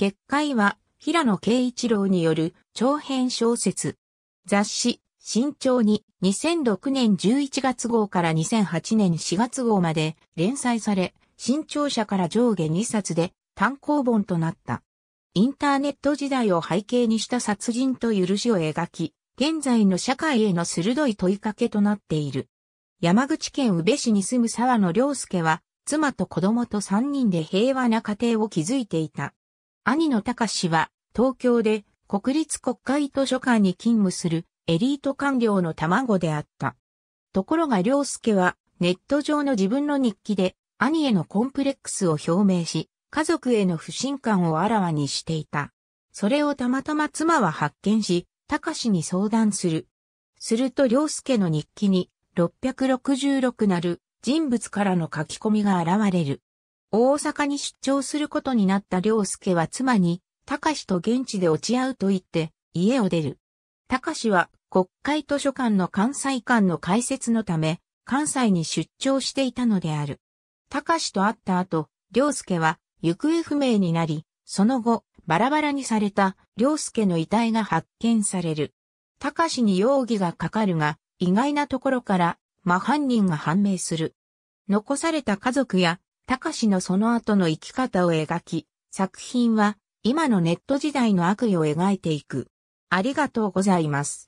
結界は平野慶一郎による長編小説。雑誌、新潮に2006年11月号から2008年4月号まで連載され、新潮社から上下2冊で単行本となった。インターネット時代を背景にした殺人と許しを描き、現在の社会への鋭い問いかけとなっている。山口県宇部市に住む沢野良介は、妻と子供と3人で平和な家庭を築いていた。兄の隆氏は、東京で国立国会図書館に勤務するエリート官僚の卵であった。ところが良介は、ネット上の自分の日記で、兄へのコンプレックスを表明し、家族への不信感をあらわにしていた。それをたまたま妻は発見し、隆に相談する。すると良介の日記に、666なる人物からの書き込みが現れる。大阪に出張することになった良介は妻に、高志と現地で落ち合うと言って、家を出る。高志は国会図書館の関西館の開設のため、関西に出張していたのである。高志と会った後、良介は行方不明になり、その後、バラバラにされた良介の遺体が発見される。高志に容疑がかかるが、意外なところから、真犯人が判明する。残された家族や隆のその後の生き方を描き、作品は今のネット時代の悪意を描いていく。ありがとうございます。